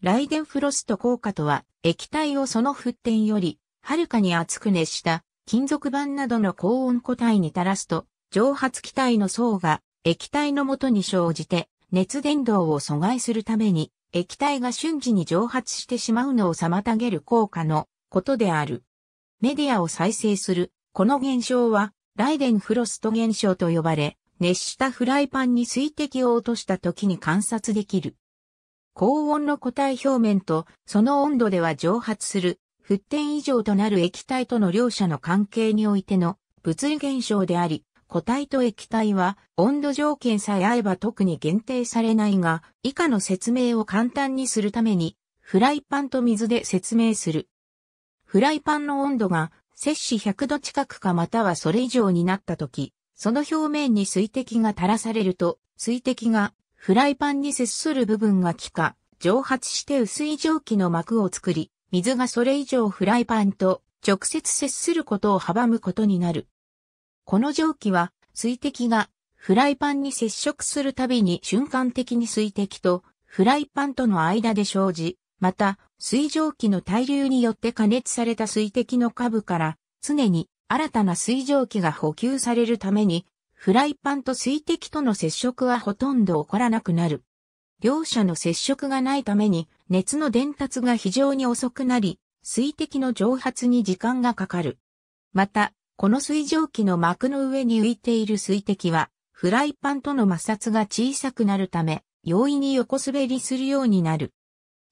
ライデンフロスト効果とは、液体をその沸点より、はるかに熱く熱した金属板などの高温固体に垂らすと、蒸発気体の層が液体の元に生じて、熱伝導を阻害するために、液体が瞬時に蒸発してしまうのを妨げる効果のことである。メディアを再生する、この現象は、ライデンフロスト現象と呼ばれ、熱したフライパンに水滴を落とした時に観察できる。高温の固体表面とその温度では蒸発する、沸点以上となる液体との両者の関係においての物理現象であり、固体と液体は温度条件さえ合えば特に限定されないが、以下の説明を簡単にするために、フライパンと水で説明する。フライパンの温度が摂氏100度近くかまたはそれ以上になった時、その表面に水滴が垂らされると、水滴がフライパンに接する部分が気化、蒸発して薄い蒸気の膜を作り、水がそれ以上フライパンと直接接することを阻むことになる。この蒸気は水滴がフライパンに接触するたびに瞬間的に水滴とフライパンとの間で生じ、また水蒸気の対流によって加熱された水滴の下部から常に新たな水蒸気が補給されるためにフライパンと水滴との接触はほとんど起こらなくなる。両者の接触がないために熱の伝達が非常に遅くなり、水滴の蒸発に時間がかかる。また、この水蒸気の膜の上に浮いている水滴は、フライパンとの摩擦が小さくなるため、容易に横滑りするようになる。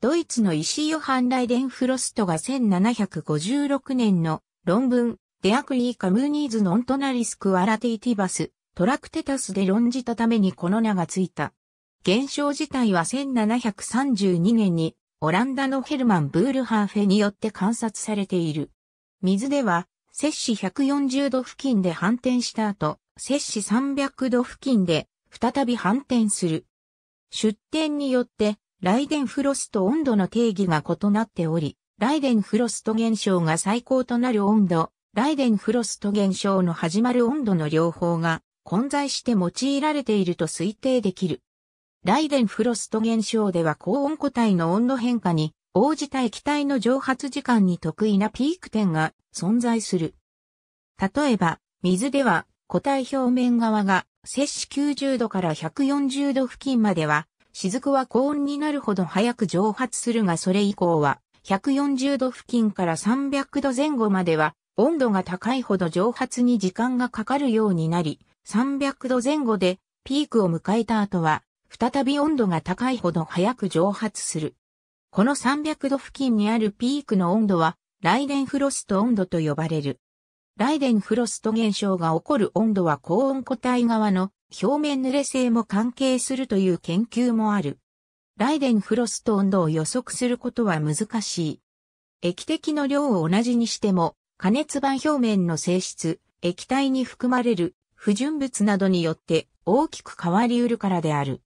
ドイツの石ヨハン・ライデン・フロストが1756年の論文、エアクリーカムーニーズノントナリスクアラティティバス、トラクテタスで論じたためにこの名がついた。現象自体は1732年にオランダのヘルマン・ブールハーフェによって観察されている。水では、摂氏140度付近で反転した後、摂氏300度付近で再び反転する。出典によって、ライデンフロスト温度の定義が異なっており、ライデンフロスト現象が最高となる温度、ライデンフロスト現象の始まる温度の両方が混在して用いられていると推定できる。ライデンフロスト現象では高温固体の温度変化に応じた液体の蒸発時間に得意なピーク点が存在する。例えば、水では固体表面側が摂氏90度から140度付近までは、雫は高温になるほど早く蒸発するがそれ以降は、140度付近から300度前後までは温度が高いほど蒸発に時間がかかるようになり、300度前後でピークを迎えた後は、再び温度が高いほど早く蒸発する。この300度付近にあるピークの温度は、ライデンフロスト温度と呼ばれる。ライデンフロスト現象が起こる温度は高温固体側の表面濡れ性も関係するという研究もある。ライデンフロスト温度を予測することは難しい。液滴の量を同じにしても、加熱板表面の性質、液体に含まれる不純物などによって大きく変わり得るからである。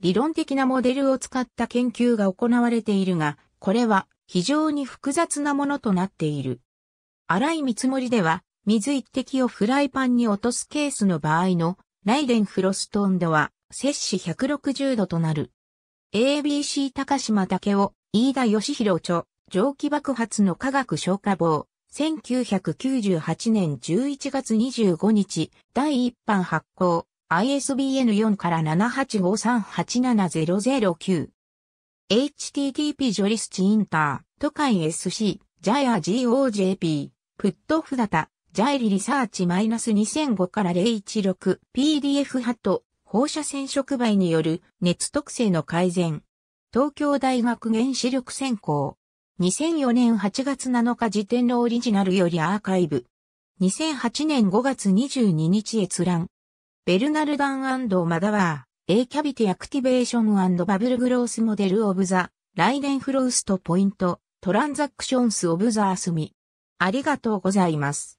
理論的なモデルを使った研究が行われているが、これは非常に複雑なものとなっている。荒い見積もりでは、水一滴をフライパンに落とすケースの場合のライデンフロスト温度は摂氏160度となる。ABC 高島武雄、飯田義弘著、蒸気爆発の科学消火棒、1998年11月25日、第一版発行、ISBN 4から7853878009。http ジョリスチインター、都会 SC、ジャイア GOJP、プットフダタ、ジャイリリサーチ -2005 から016、PDF ハット、放射線触媒による熱特性の改善。東京大学原子力専攻。2004年8月7日時点のオリジナルよりアーカイブ。2008年5月22日閲覧。ベルナルダンマダワー、A キャビティアクティベーションバブルグロースモデルオブザ、ライデンフローストポイント、トランザクションスオブザアスミ。ありがとうございます。